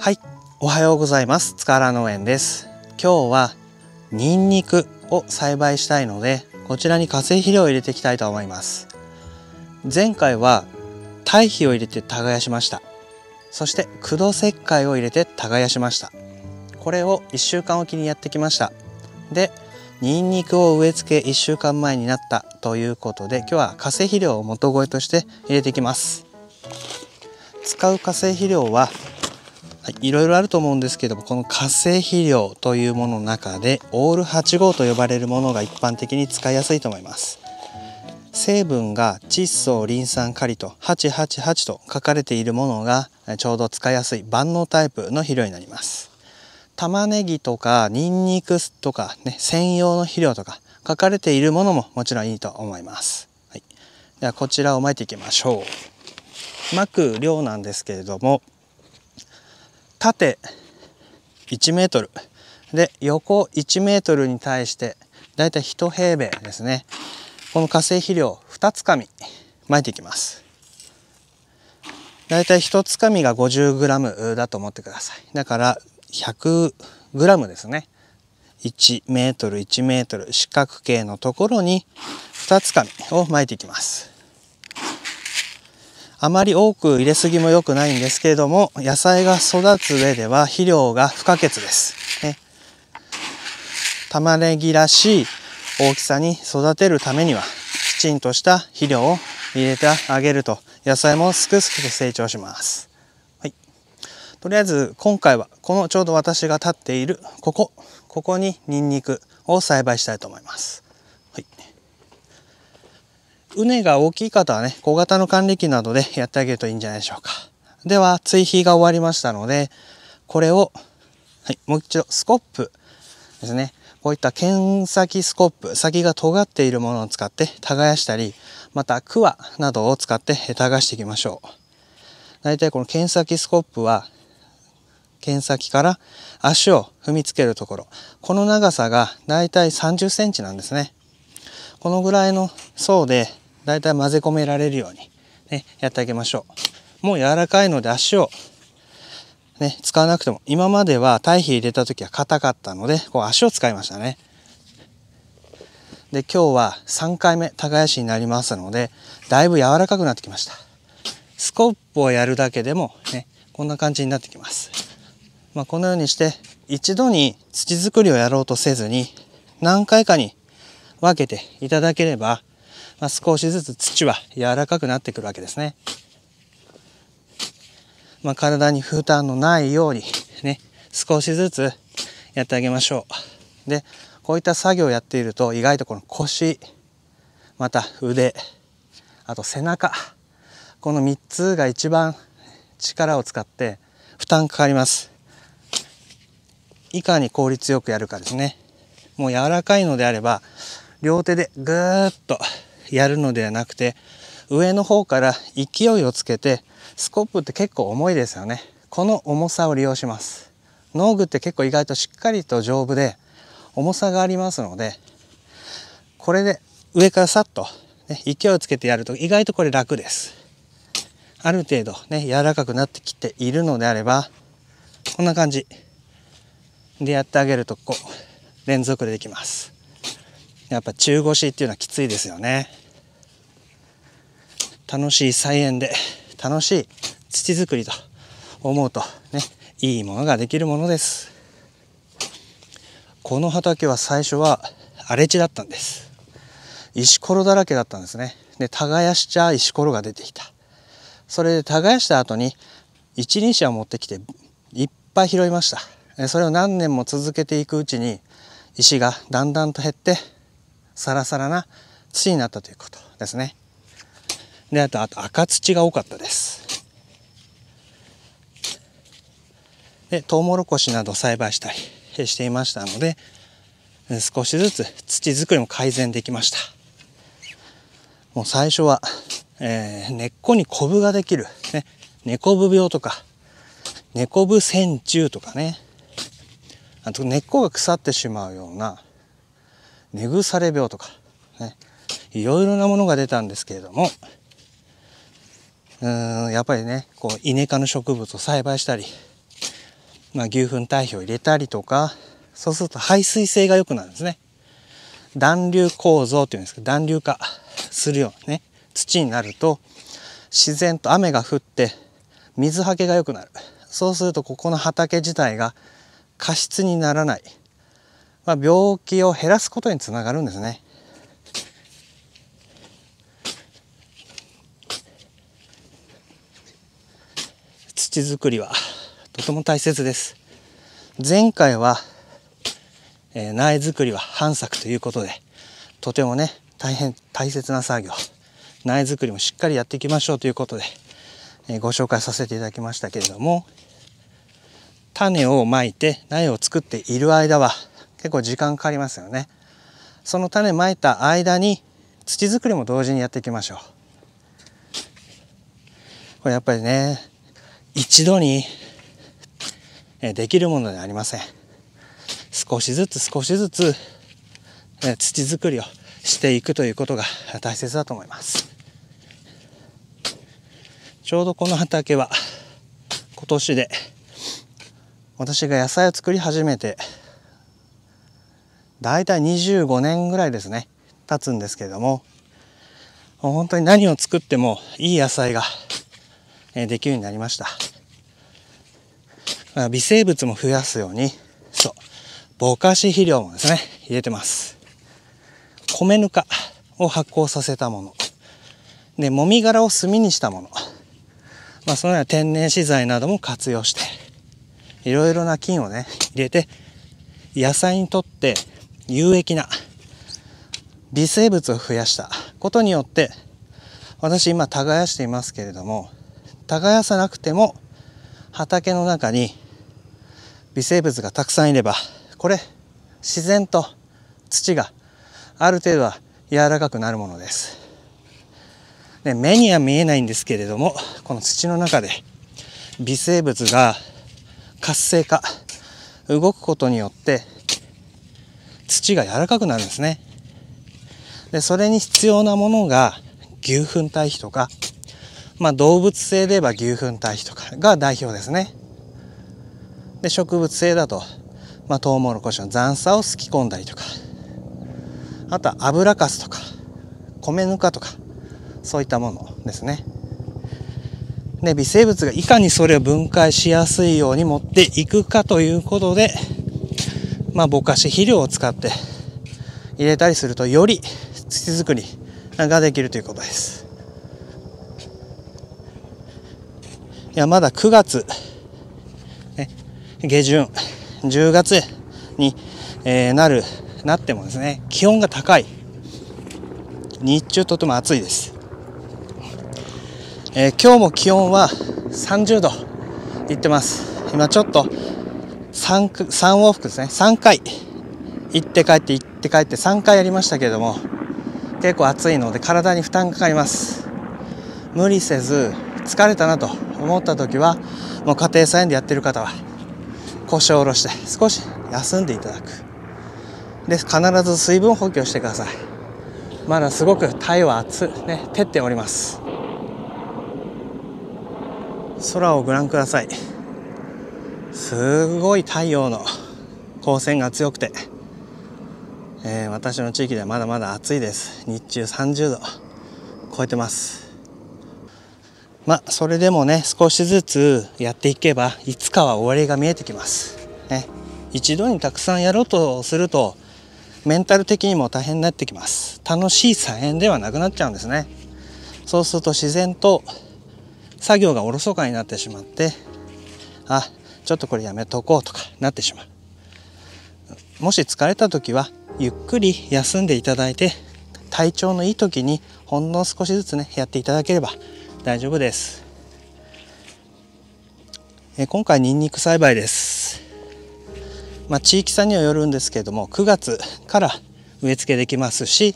はい、おはようございます。塚原農園です。今日はニンニクを栽培したいので、こちらに化成肥料を入れていきたいと思います。前回は堆肥を入れて耕しました。そして駆動石灰を入れて耕しました。これを1週間おきにやってきました。で、ニンニクを植え付け1週間前になったということで、今日は化成肥料を元肥として入れていきます。使う化成肥料ははい、いろいろあると思うんですけどもこの化成肥料というものの中でオール8号と呼ばれるものが一般的に使いやすいと思います成分が窒素リン酸カリと888と書かれているものがちょうど使いやすい万能タイプの肥料になります玉ねぎとかニンニクとかね専用の肥料とか書かれているものももちろんいいと思います、はい、ではこちらを巻いていきましょう巻く量なんですけれども縦1メートルで横1メートルに対してだいたい1平米ですねこの化成肥料2つかみいていきますだいたい1つかみが 50g だと思ってくださいだから 100g ですね1メートル1メートル四角形のところに2つ紙を巻いていきますあまり多く入れすぎも良くないんですけれども、野菜が育つ上では肥料が不可欠です。ね。玉ねぎらしい大きさに育てるためには、きちんとした肥料を入れてあげると、野菜もすくすくと成長します。はい。とりあえず今回は、このちょうど私が立っているここ、ここにニンニクを栽培したいと思います。畝が大きい方はね、小型の管理機などでやってあげるといいんじゃないでしょうか。では、追肥が終わりましたので、これを、はい、もう一度、スコップですね。こういった剣先スコップ、先が尖っているものを使って耕したり、また、クワなどを使って耕していきましょう。大体この剣先スコップは、剣先から足を踏みつけるところ、この長さが大体30センチなんですね。このぐらいの層でだいたい混ぜ込められるように、ね、やってあげましょう。もう柔らかいので足をね、使わなくても、今までは堆肥入れた時は硬かったので、こう足を使いましたね。で、今日は3回目耕しになりますので、だいぶ柔らかくなってきました。スコップをやるだけでも、ね、こんな感じになってきます。まあ、このようにして、一度に土作りをやろうとせずに、何回かに分けていただければ、まあ、少しずつ土は柔らかくなってくるわけですね。まあ、体に負担のないようにね、少しずつやってあげましょう。で、こういった作業をやっていると意外とこの腰、また腕、あと背中、この3つが一番力を使って負担かかります。いかに効率よくやるかですね。もう柔らかいのであれば、両手でぐーっとやるのではなくて上の方から勢いをつけてスコップって結構重いですよねこの重さを利用します農具って結構意外としっかりと丈夫で重さがありますのでこれで上からさっと、ね、勢いをつけてやると意外とこれ楽ですある程度ね柔らかくなってきているのであればこんな感じでやってあげるとこう連続でできますやっぱ中腰っていうのはきついですよね楽しい菜園で楽しい土作りと思うとねいいものができるものですこの畑は最初は荒れ地だったんです石ころだらけだったんですねで耕しちゃ石ころが出てきたそれで耕した後に一輪車を持ってきていっぱい拾いましたそれを何年も続けていくうちに石がだんだんと減ってサラサラな土になったということですね。で、あと、あと赤土が多かったです。で、トウモロコシなど栽培したりしていましたので、少しずつ土作りも改善できました。もう最初は、えー、根っこにコブができる、ね、根こぶ病とか、根こぶ線虫とかね、あと根っこが腐ってしまうような、根腐れ病とか、ね、いろいろなものが出たんですけれども、うーん、やっぱりね、こう、イネ科の植物を栽培したり、まあ、牛糞堆肥を入れたりとか、そうすると排水性が良くなるんですね。暖流構造っていうんですけど、暖流化するようなね、土になると、自然と雨が降って、水はけが良くなる。そうすると、ここの畑自体が過失にならない。まあ、病気を減らすことにつながるんですね。土作りはとても大切です。前回は、えー、苗作りは反作ということで、とてもね、大変大切な作業、苗作りもしっかりやっていきましょうということで、えー、ご紹介させていただきましたけれども、種をまいて苗を作っている間は、結構時間かかりますよねその種まいた間に土作りも同時にやっていきましょうこれやっぱりね一度にできるものではありません少しずつ少しずつ土作りをしていくということが大切だと思いますちょうどこの畑は今年で私が野菜を作り始めて大体25年ぐらいですね経つんですけれども本当に何を作ってもいい野菜ができるようになりました微生物も増やすようにそうぼかし肥料もですね入れてます米ぬかを発酵させたものでもみ殻を炭にしたものまあそのような天然資材なども活用していろいろな菌をね入れて野菜にとって有益な微生物を増やしたことによって私今耕していますけれども耕さなくても畑の中に微生物がたくさんいればこれ自然と土がある程度は柔らかくなるものです。で目には見えないんですけれどもこの土の中で微生物が活性化動くことによって土が柔らかくなるんですね。で、それに必要なものが牛糞堆肥とか、まあ動物性で言えば牛糞堆肥とかが代表ですね。で、植物性だと、まあトウモロコシの残酢をすき込んだりとか、あとは油かすとか、米ぬかとか、そういったものですね。で、微生物がいかにそれを分解しやすいように持っていくかということで、まあ、ぼかし肥料を使って入れたりするとより土作りができるということですいやまだ9月、ね、下旬10月に、えなるなってもですね気温が高い日中とても暑いです、えー、今日も気温は30度いってます今ちょっと3、3往復ですね。3回。行って帰って行って帰って3回やりましたけれども、結構暑いので体に負担かかります。無理せず、疲れたなと思った時は、もう家庭菜園でやってる方は、腰を下ろして少し休んでいただく。で、必ず水分補給してください。まだすごく体は熱、ね、照っております。空をご覧ください。すごい太陽の光線が強くて、えー、私の地域ではまだまだ暑いです日中30度超えてますまあそれでもね少しずつやっていけばいつかは終わりが見えてきますね一度にたくさんやろうとするとメンタル的にも大変になってきます楽しい菜園ではなくなっちゃうんですねそうすると自然と作業がおろそかになってしまってあちょっとこれやめとこうとかなってしまうもし疲れた時はゆっくり休んでいただいて体調のいい時にほんの少しずつねやっていただければ大丈夫ですえ今回ニンニク栽培です、まあ、地域差にはよるんですけれども9月から植え付けできますし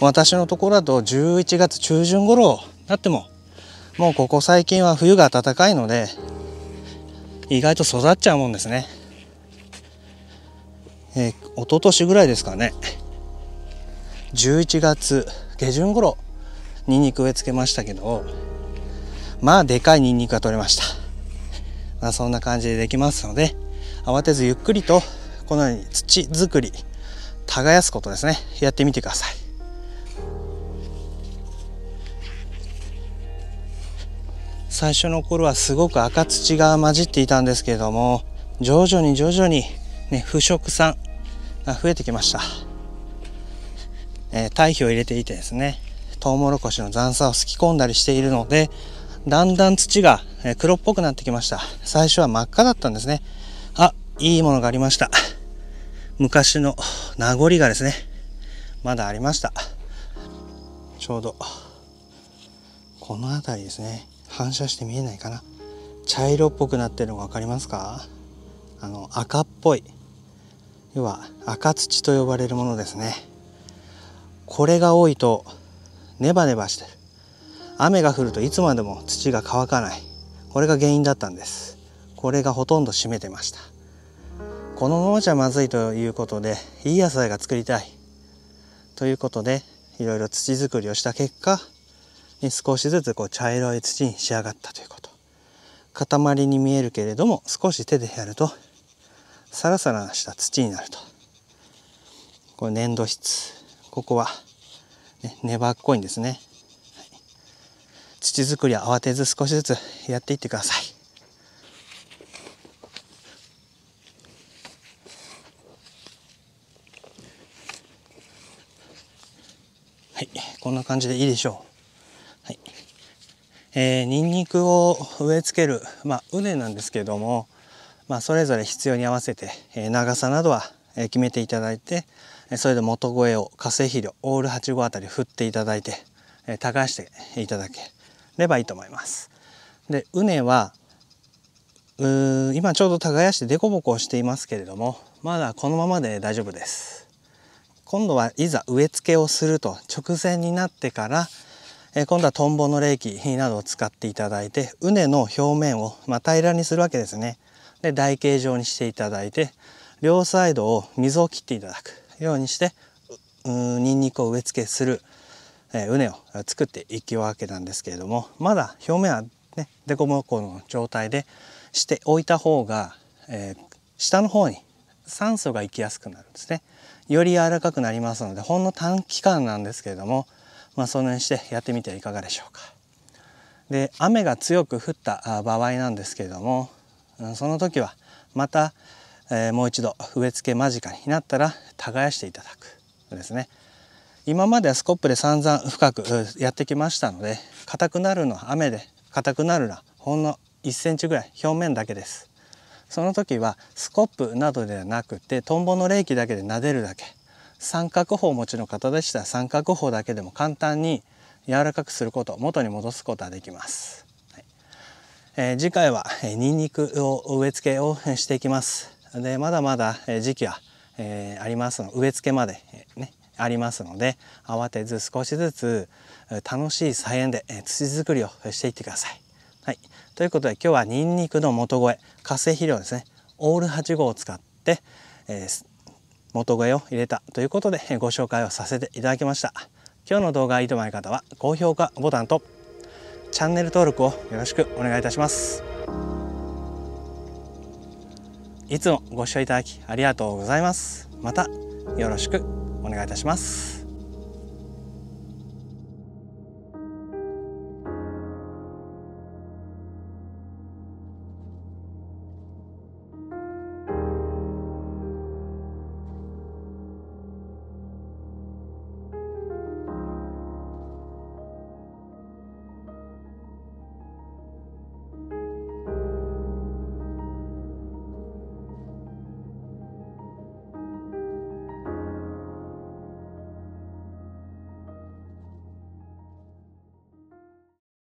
私のところだと11月中旬頃になってももうここ最近は冬が暖かいので意外と育っちゃうもんですね。えー、一昨年ぐらいですかね。11月下旬頃、ニンニク植え付けましたけど、まあでかいニンニクが取れました。まあそんな感じでできますので、慌てずゆっくりとこのように土作り、耕すことですね。やってみてください。最初の頃はすごく赤土が混じっていたんですけれども徐々に徐々に、ね、腐食酸が増えてきました、えー、堆肥を入れていてですねトウモロコシの残骸をすき込んだりしているのでだんだん土が黒っぽくなってきました最初は真っ赤だったんですねあいいものがありました昔の名残がですねまだありましたちょうどこの辺りですね反射して見えないかな茶色っぽくなってるのが分かりますかあの赤っぽい要は赤土と呼ばれるものですねこれが多いとネバネバしてる雨が降るといつまでも土が乾かないこれが原因だったんですこれがほとんど占めてましたこのままじゃまずいということでいい野菜が作りたいということでいろいろ土作りをした結果少しずつこう茶色い土に仕上がったということ塊に見えるけれども少し手でやるとサラサラした土になるとこれ粘土質ここは、ね、粘っこいんですね、はい、土作りは慌てず少しずつやっていってくださいはいこんな感じでいいでしょうえー、ニンニクを植え付ける、まあ、畝なんですけども、まあ、それぞれ必要に合わせて、えー、長さなどは決めていただいてそれで元肥を化成肥料オール8号あたり振っていただいて耕していただければいいと思います。で畝はう今ちょうど耕して凸凹していますけれどもまだこのままで大丈夫です。今度はいざ植え付けをすると直前になってからえ今度はトンボの冷気などを使っていただいて畝の表面を、ま平らにするわけですねで台形状にしていただいて両サイドを溝を切っていただくようにしてにんニクを植え付けするえ畝を作っていくわけなんですけれどもまだ表面はね凸凹の状態でしておいた方が、えー、下の方に酸素が行きやすくなるんですね。より柔らかくなりますのでほんの短期間なんですけれどもまあ、そのよにしてやってみてはいかがでしょうか。で雨が強く降った場合なんですけれどもその時はまた、えー、もう一度植え付け間近になったら耕していただくですね。今まではスコップで散々深くやってきましたので硬くなるのは雨で硬くなるのはほんの1センチぐらい表面だけですその時はスコップなどではなくてトンボの冷気だけで撫でるだけ三角法をお持ちの方でしたら三角法だけでも簡単に柔らかくすること元に戻すことはできます、はい、えー、次回は、えー、ニンニクを植え付けをしていきますでまだまだ、えー、時期は、えー、ありますの植え付けまで、えー、ねありますので慌てず少しずつ楽しい菜園で、えー、土作りをしていってくださいはい、ということで今日はニンニクの元越化成肥料ですねオール8号を使って、えー、元声を入れたということでご紹介をさせていただきました今日の動画がいいと思い方は高評価ボタンとチャンネル登録をよろしくお願いいたしますいつもご視聴いただきありがとうございますまたよろしくお願いいたします